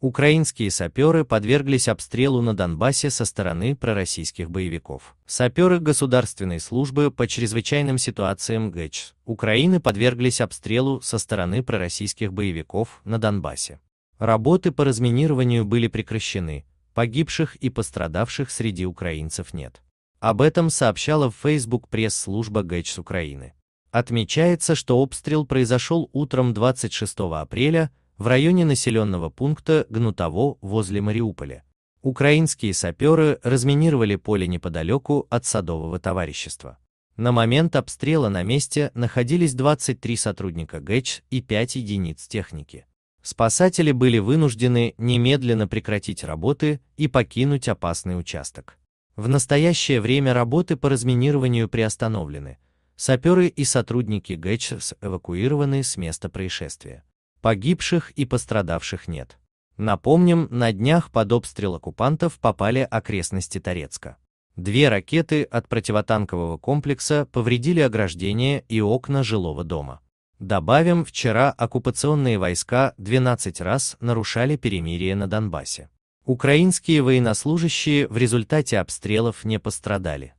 Украинские саперы подверглись обстрелу на Донбассе со стороны пророссийских боевиков. Саперы Государственной службы по чрезвычайным ситуациям ГЭЧ Украины подверглись обстрелу со стороны пророссийских боевиков на Донбассе. Работы по разминированию были прекращены, погибших и пострадавших среди украинцев нет. Об этом сообщала в Facebook пресс-служба ГЭЧ Украины. Отмечается, что обстрел произошел утром 26 апреля, в районе населенного пункта Гнутово возле Мариуполя. Украинские саперы разминировали поле неподалеку от садового товарищества. На момент обстрела на месте находились 23 сотрудника ГЭЧ и 5 единиц техники. Спасатели были вынуждены немедленно прекратить работы и покинуть опасный участок. В настоящее время работы по разминированию приостановлены, саперы и сотрудники ГЭЧ эвакуированы с места происшествия. Погибших и пострадавших нет. Напомним, на днях под обстрел оккупантов попали окрестности Торецка. Две ракеты от противотанкового комплекса повредили ограждение и окна жилого дома. Добавим, вчера оккупационные войска 12 раз нарушали перемирие на Донбассе. Украинские военнослужащие в результате обстрелов не пострадали.